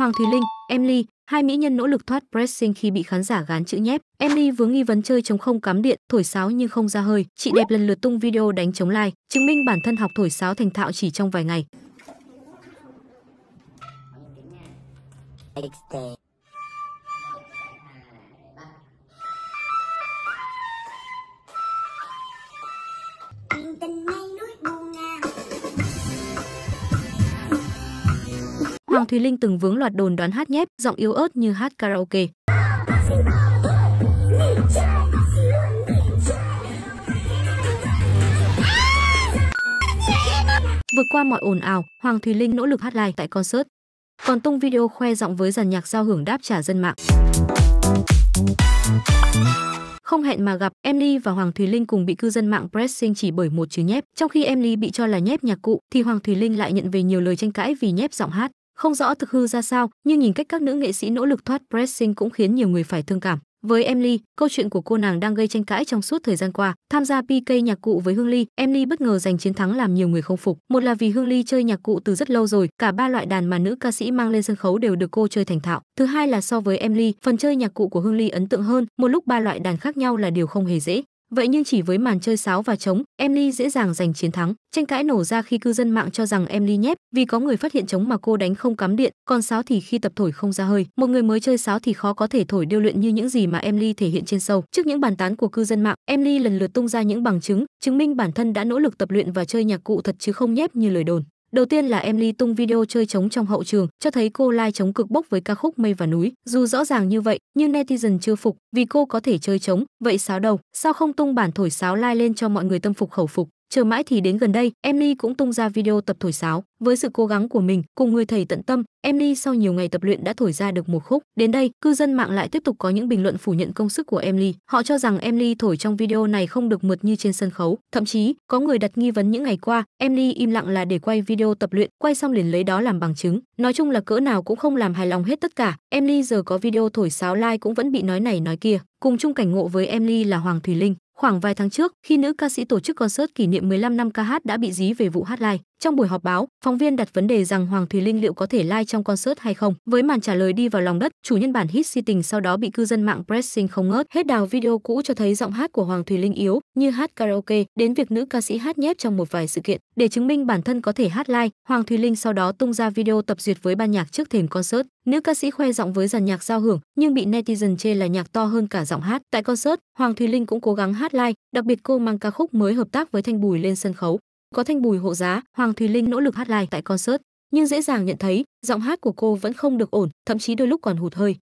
Hoàng Thùy Linh, Emily, hai mỹ nhân nỗ lực thoát pressing khi bị khán giả gán chữ nhép. Emily vướng nghi vấn chơi chống không cắm điện, thổi sáo nhưng không ra hơi. Chị đẹp lần lượt tung video đánh chống like, chứng minh bản thân học thổi sáo thành thạo chỉ trong vài ngày. Tình Hoàng Thùy Linh từng vướng loạt đồn đoán hát nhép, giọng yếu ớt như hát karaoke. Vượt qua mọi ồn ào, Hoàng Thùy Linh nỗ lực hát live tại concert. Còn tung video khoe giọng với dàn nhạc giao hưởng đáp trả dân mạng. Không hẹn mà gặp, Emily và Hoàng Thùy Linh cùng bị cư dân mạng pressing chỉ bởi một chữ nhép. Trong khi Emily bị cho là nhép nhạc cụ, thì Hoàng Thùy Linh lại nhận về nhiều lời tranh cãi vì nhép giọng hát. Không rõ thực hư ra sao, nhưng nhìn cách các nữ nghệ sĩ nỗ lực thoát pressing cũng khiến nhiều người phải thương cảm. Với Emily, câu chuyện của cô nàng đang gây tranh cãi trong suốt thời gian qua. Tham gia PK nhạc cụ với Hương Ly, Emily bất ngờ giành chiến thắng làm nhiều người không phục. Một là vì Hương Ly chơi nhạc cụ từ rất lâu rồi, cả ba loại đàn mà nữ ca sĩ mang lên sân khấu đều được cô chơi thành thạo. Thứ hai là so với Emily, phần chơi nhạc cụ của Hương Ly ấn tượng hơn, một lúc ba loại đàn khác nhau là điều không hề dễ. Vậy nhưng chỉ với màn chơi sáo và trống, Emily dễ dàng giành chiến thắng. Tranh cãi nổ ra khi cư dân mạng cho rằng Emily nhép vì có người phát hiện trống mà cô đánh không cắm điện, còn sáo thì khi tập thổi không ra hơi. Một người mới chơi sáo thì khó có thể thổi điêu luyện như những gì mà Emily thể hiện trên sâu. Trước những bàn tán của cư dân mạng, Emily lần lượt tung ra những bằng chứng, chứng minh bản thân đã nỗ lực tập luyện và chơi nhạc cụ thật chứ không nhép như lời đồn. Đầu tiên là Emily tung video chơi trống trong hậu trường, cho thấy cô lai trống cực bốc với ca khúc Mây và Núi. Dù rõ ràng như vậy, nhưng netizen chưa phục, vì cô có thể chơi trống, vậy sáo đầu, sao không tung bản thổi sáo lai lên cho mọi người tâm phục khẩu phục chờ mãi thì đến gần đây Emily cũng tung ra video tập thổi sáo với sự cố gắng của mình cùng người thầy tận tâm Emily sau nhiều ngày tập luyện đã thổi ra được một khúc đến đây cư dân mạng lại tiếp tục có những bình luận phủ nhận công sức của Emily họ cho rằng Emily thổi trong video này không được mượt như trên sân khấu thậm chí có người đặt nghi vấn những ngày qua Emily im lặng là để quay video tập luyện quay xong liền lấy đó làm bằng chứng nói chung là cỡ nào cũng không làm hài lòng hết tất cả Emily giờ có video thổi sáo like cũng vẫn bị nói này nói kia cùng chung cảnh ngộ với Emily là hoàng thùy linh Khoảng vài tháng trước, khi nữ ca sĩ tổ chức concert kỷ niệm 15 năm ca hát đã bị dí về vụ hát live, trong buổi họp báo, phóng viên đặt vấn đề rằng Hoàng Thùy Linh liệu có thể live trong concert hay không. Với màn trả lời đi vào lòng đất, chủ nhân bản hit si tình sau đó bị cư dân mạng pressing không ngớt. Hết đào video cũ cho thấy giọng hát của Hoàng Thùy Linh yếu, như hát karaoke, đến việc nữ ca sĩ hát nhép trong một vài sự kiện. Để chứng minh bản thân có thể hát live, Hoàng Thùy Linh sau đó tung ra video tập duyệt với ban nhạc trước thềm concert. Nữ ca sĩ khoe giọng với dàn nhạc giao hưởng nhưng bị netizen chê là nhạc to hơn cả giọng hát. Tại concert, Hoàng Thùy Linh cũng cố gắng hát live, đặc biệt cô mang ca khúc mới hợp tác với Thanh Bùi lên sân khấu. Có Thanh Bùi hộ giá, Hoàng Thùy Linh nỗ lực hát live tại concert, nhưng dễ dàng nhận thấy giọng hát của cô vẫn không được ổn, thậm chí đôi lúc còn hụt hơi.